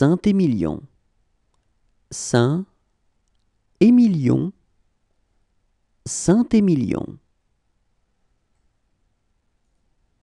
Saint-Émilion. Saint-Émilion. Saint-Émilion.